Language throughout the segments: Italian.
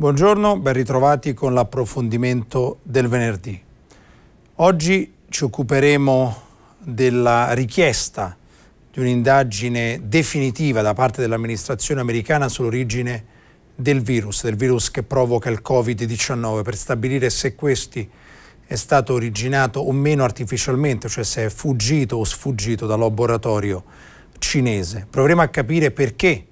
Buongiorno, ben ritrovati con l'approfondimento del venerdì. Oggi ci occuperemo della richiesta di un'indagine definitiva da parte dell'amministrazione americana sull'origine del virus, del virus che provoca il Covid-19, per stabilire se questi è stato originato o meno artificialmente, cioè se è fuggito o sfuggito dal laboratorio cinese. Proveremo a capire perché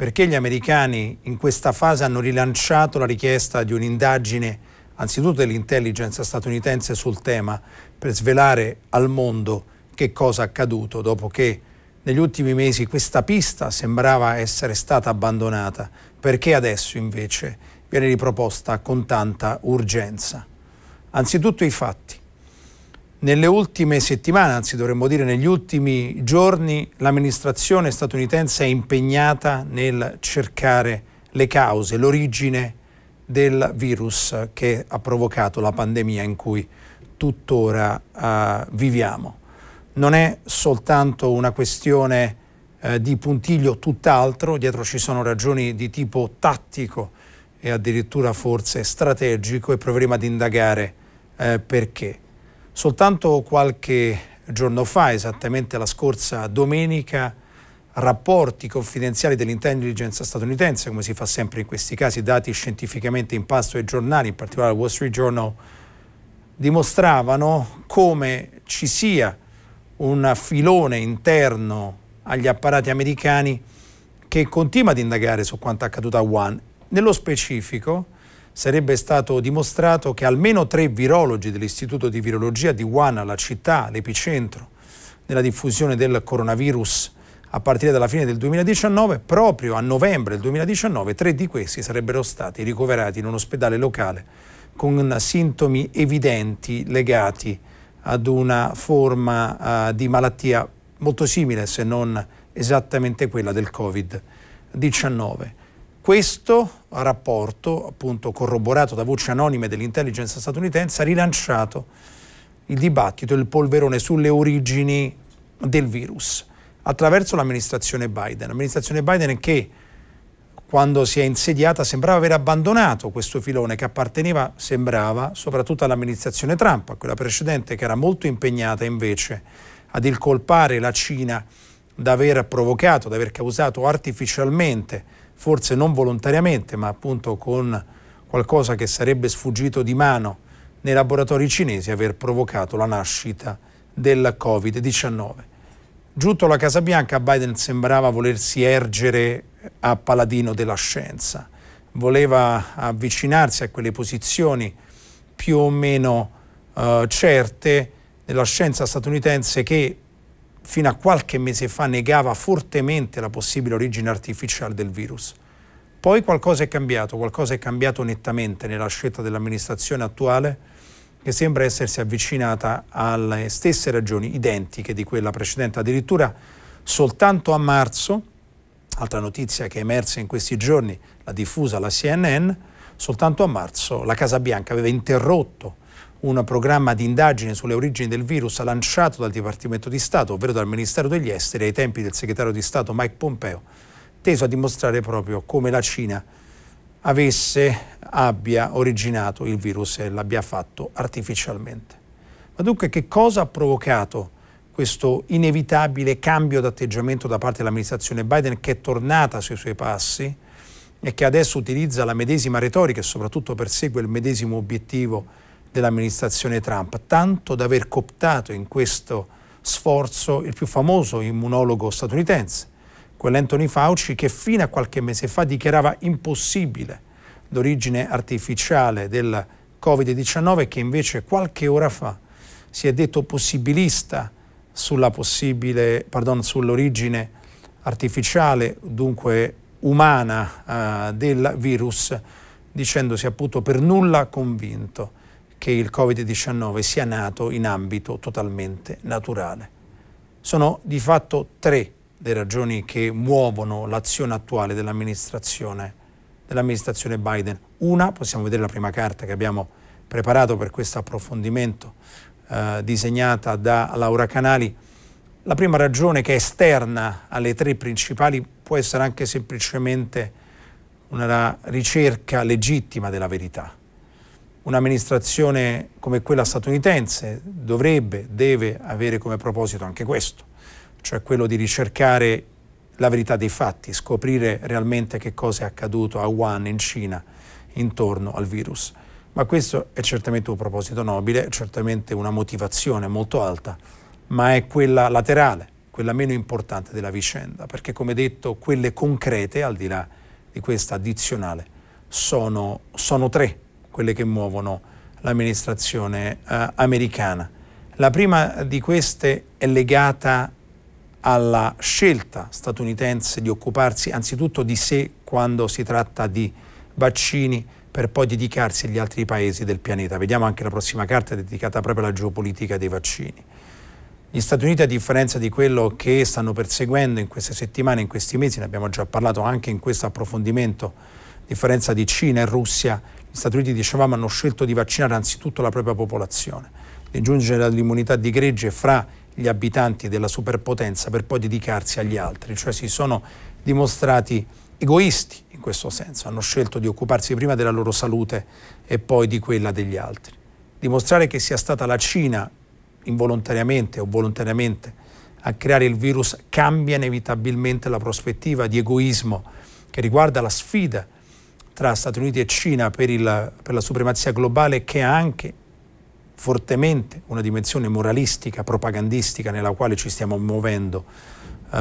perché gli americani in questa fase hanno rilanciato la richiesta di un'indagine anzitutto dell'intelligence statunitense sul tema per svelare al mondo che cosa è accaduto dopo che negli ultimi mesi questa pista sembrava essere stata abbandonata, perché adesso invece viene riproposta con tanta urgenza. Anzitutto i fatti. Nelle ultime settimane, anzi dovremmo dire negli ultimi giorni, l'amministrazione statunitense è impegnata nel cercare le cause, l'origine del virus che ha provocato la pandemia in cui tuttora eh, viviamo. Non è soltanto una questione eh, di puntiglio, tutt'altro, dietro ci sono ragioni di tipo tattico e addirittura forse strategico e proveremo ad indagare eh, perché. Soltanto qualche giorno fa, esattamente la scorsa domenica, rapporti confidenziali dell'intelligence statunitense, come si fa sempre in questi casi, dati scientificamente in pasto ai giornali, in particolare al Wall Street Journal, dimostravano come ci sia un filone interno agli apparati americani che continua ad indagare su quanto accaduto a Wuhan. Nello specifico, sarebbe stato dimostrato che almeno tre virologi dell'Istituto di Virologia di Wuhan, la città, l'epicentro della diffusione del coronavirus a partire dalla fine del 2019, proprio a novembre del 2019, tre di questi sarebbero stati ricoverati in un ospedale locale con sintomi evidenti legati ad una forma uh, di malattia molto simile, se non esattamente quella del Covid-19. Questo rapporto, appunto corroborato da voci anonime dell'intelligence statunitense, ha rilanciato il dibattito, il polverone sulle origini del virus attraverso l'amministrazione Biden. L'amministrazione Biden che quando si è insediata sembrava aver abbandonato questo filone che apparteneva, sembrava, soprattutto all'amministrazione Trump, a quella precedente che era molto impegnata invece ad incolpare la Cina d'aver provocato, d'aver causato artificialmente forse non volontariamente, ma appunto con qualcosa che sarebbe sfuggito di mano nei laboratori cinesi, aver provocato la nascita del Covid-19. Giunto alla Casa Bianca, Biden sembrava volersi ergere a paladino della scienza, voleva avvicinarsi a quelle posizioni più o meno eh, certe della scienza statunitense che fino a qualche mese fa negava fortemente la possibile origine artificiale del virus. Poi qualcosa è cambiato, qualcosa è cambiato nettamente nella scelta dell'amministrazione attuale che sembra essersi avvicinata alle stesse ragioni identiche di quella precedente, addirittura soltanto a marzo, altra notizia che è emersa in questi giorni, la diffusa alla CNN, soltanto a marzo la Casa Bianca aveva interrotto un programma di indagine sulle origini del virus lanciato dal Dipartimento di Stato, ovvero dal Ministero degli Esteri, ai tempi del segretario di Stato Mike Pompeo, teso a dimostrare proprio come la Cina avesse, abbia originato il virus e l'abbia fatto artificialmente. Ma dunque che cosa ha provocato questo inevitabile cambio d'atteggiamento da parte dell'amministrazione Biden che è tornata sui suoi passi e che adesso utilizza la medesima retorica e soprattutto persegue il medesimo obiettivo dell'amministrazione Trump, tanto da aver cooptato in questo sforzo il più famoso immunologo statunitense, quell'Anthony Fauci che fino a qualche mese fa dichiarava impossibile l'origine artificiale del Covid-19 e che invece qualche ora fa si è detto possibilista pardon, sull'origine artificiale, dunque umana, eh, del virus, dicendosi appunto per nulla convinto che il Covid-19 sia nato in ambito totalmente naturale. Sono di fatto tre le ragioni che muovono l'azione attuale dell'amministrazione, dell'amministrazione Biden. Una, possiamo vedere la prima carta che abbiamo preparato per questo approfondimento, eh, disegnata da Laura Canali. La prima ragione che è esterna alle tre principali può essere anche semplicemente una ricerca legittima della verità. Un'amministrazione come quella statunitense dovrebbe, deve avere come proposito anche questo, cioè quello di ricercare la verità dei fatti, scoprire realmente che cosa è accaduto a Wuhan in Cina intorno al virus. Ma questo è certamente un proposito nobile, certamente una motivazione molto alta, ma è quella laterale, quella meno importante della vicenda, perché come detto quelle concrete, al di là di questa addizionale, sono, sono tre quelle che muovono l'amministrazione eh, americana. La prima di queste è legata alla scelta statunitense di occuparsi anzitutto di sé quando si tratta di vaccini per poi dedicarsi agli altri paesi del pianeta. Vediamo anche la prossima carta dedicata proprio alla geopolitica dei vaccini. Gli Stati Uniti, a differenza di quello che stanno perseguendo in queste settimane, in questi mesi, ne abbiamo già parlato anche in questo approfondimento, a differenza di Cina e Russia, gli Stati Uniti, dicevamo, hanno scelto di vaccinare anzitutto la propria popolazione, di giungere all'immunità di gregge fra gli abitanti della superpotenza per poi dedicarsi agli altri, cioè si sono dimostrati egoisti in questo senso, hanno scelto di occuparsi prima della loro salute e poi di quella degli altri. Dimostrare che sia stata la Cina involontariamente o volontariamente a creare il virus cambia inevitabilmente la prospettiva di egoismo che riguarda la sfida tra Stati Uniti e Cina per, il, per la supremazia globale che ha anche fortemente una dimensione moralistica, propagandistica nella quale ci stiamo muovendo eh,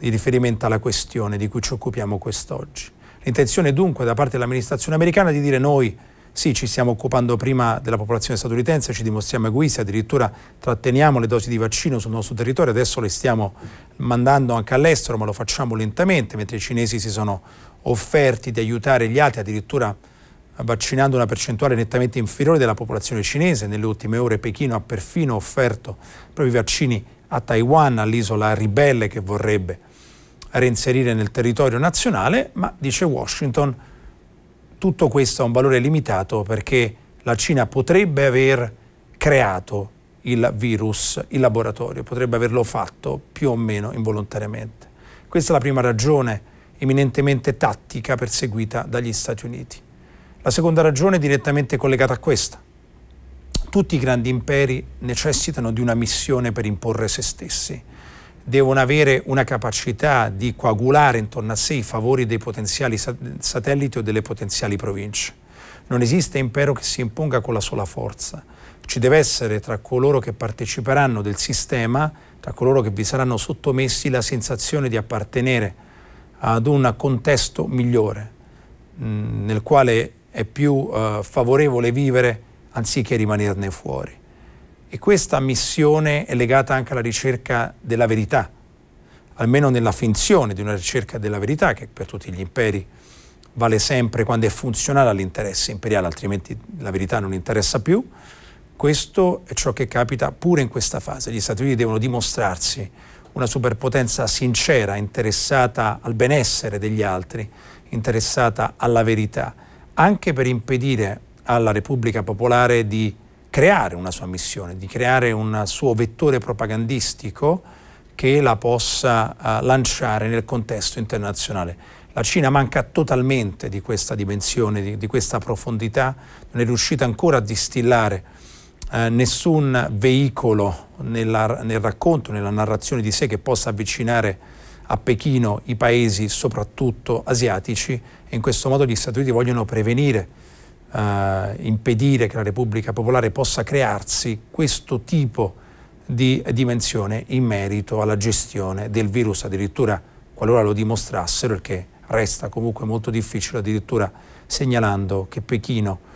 in riferimento alla questione di cui ci occupiamo quest'oggi. L'intenzione dunque da parte dell'amministrazione americana di dire noi sì, ci stiamo occupando prima della popolazione statunitense, ci dimostriamo egoisti, addirittura tratteniamo le dosi di vaccino sul nostro territorio, adesso le stiamo mandando anche all'estero, ma lo facciamo lentamente, mentre i cinesi si sono offerti di aiutare gli altri, addirittura vaccinando una percentuale nettamente inferiore della popolazione cinese. Nelle ultime ore Pechino ha perfino offerto i propri vaccini a Taiwan, all'isola ribelle che vorrebbe reinserire nel territorio nazionale, ma dice Washington tutto questo ha un valore limitato perché la Cina potrebbe aver creato il virus in laboratorio, potrebbe averlo fatto più o meno involontariamente. Questa è la prima ragione eminentemente tattica perseguita dagli Stati Uniti. La seconda ragione è direttamente collegata a questa. Tutti i grandi imperi necessitano di una missione per imporre se stessi. Devono avere una capacità di coagulare intorno a sé i favori dei potenziali satelliti o delle potenziali province. Non esiste impero che si imponga con la sola forza. Ci deve essere tra coloro che parteciperanno del sistema, tra coloro che vi saranno sottomessi, la sensazione di appartenere ad un contesto migliore mm, nel quale è più uh, favorevole vivere anziché rimanerne fuori. E questa missione è legata anche alla ricerca della verità, almeno nella finzione di una ricerca della verità che per tutti gli imperi vale sempre quando è funzionale all'interesse imperiale, altrimenti la verità non interessa più. Questo è ciò che capita pure in questa fase. Gli Stati Uniti devono dimostrarsi una superpotenza sincera, interessata al benessere degli altri, interessata alla verità, anche per impedire alla Repubblica Popolare di creare una sua missione, di creare un suo vettore propagandistico che la possa uh, lanciare nel contesto internazionale. La Cina manca totalmente di questa dimensione, di, di questa profondità, non è riuscita ancora a distillare eh, nessun veicolo nella, nel racconto, nella narrazione di sé che possa avvicinare a Pechino i paesi soprattutto asiatici e in questo modo gli Stati Uniti vogliono prevenire, eh, impedire che la Repubblica Popolare possa crearsi questo tipo di dimensione in merito alla gestione del virus, addirittura qualora lo dimostrassero, il che resta comunque molto difficile, addirittura segnalando che Pechino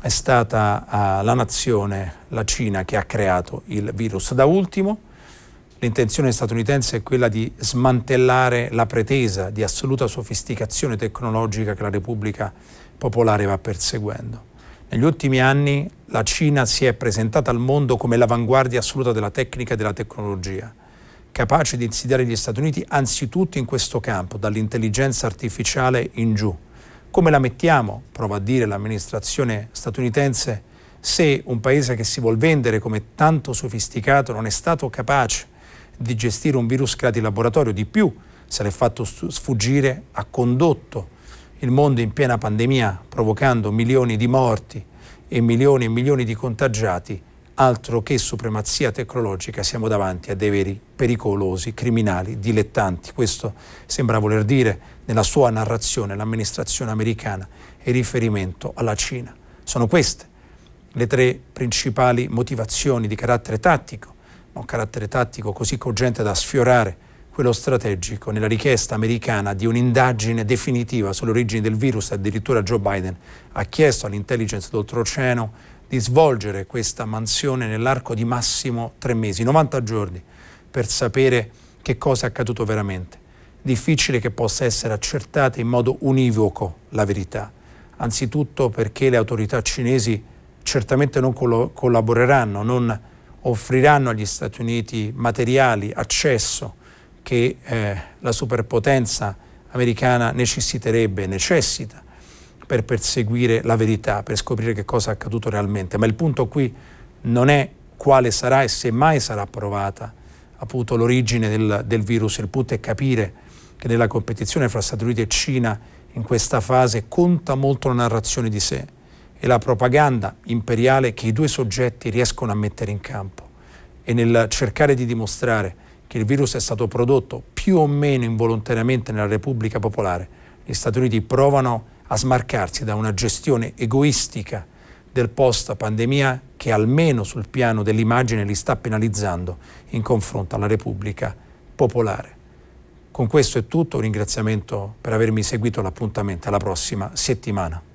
è stata uh, la nazione, la Cina, che ha creato il virus. Da ultimo, l'intenzione statunitense è quella di smantellare la pretesa di assoluta sofisticazione tecnologica che la Repubblica Popolare va perseguendo. Negli ultimi anni la Cina si è presentata al mondo come l'avanguardia assoluta della tecnica e della tecnologia, capace di insidiare gli Stati Uniti anzitutto in questo campo, dall'intelligenza artificiale in giù. Come la mettiamo, prova a dire l'amministrazione statunitense, se un paese che si vuol vendere come tanto sofisticato non è stato capace di gestire un virus creato in laboratorio, di più se l'è fatto sfuggire, ha condotto il mondo in piena pandemia provocando milioni di morti e milioni e milioni di contagiati, altro che supremazia tecnologica, siamo davanti a dei veri pericolosi, criminali, dilettanti. Questo sembra voler dire nella sua narrazione l'amministrazione americana in riferimento alla Cina. Sono queste le tre principali motivazioni di carattere tattico, ma un carattere tattico così cogente da sfiorare quello strategico nella richiesta americana di un'indagine definitiva sulle origini del virus. Addirittura Joe Biden ha chiesto all'intelligence d'oltreoceano di svolgere questa mansione nell'arco di massimo tre mesi, 90 giorni, per sapere che cosa è accaduto veramente. Difficile che possa essere accertata in modo univoco la verità, anzitutto perché le autorità cinesi certamente non collo- collaboreranno, non offriranno agli Stati Uniti materiali, accesso che eh, la superpotenza americana necessiterebbe, necessita per perseguire la verità, per scoprire che cosa è accaduto realmente. Ma il punto qui non è quale sarà e se mai sarà provata appunto l'origine del, del virus, il punto è capire che nella competizione fra Stati Uniti e Cina in questa fase conta molto la narrazione di sé e la propaganda imperiale che i due soggetti riescono a mettere in campo. E nel cercare di dimostrare che il virus è stato prodotto più o meno involontariamente nella Repubblica Popolare, gli Stati Uniti provano a smarcarsi da una gestione egoistica del post-pandemia che almeno sul piano dell'immagine li sta penalizzando in confronto alla Repubblica Popolare. Con questo è tutto, un ringraziamento per avermi seguito, l'appuntamento alla prossima settimana.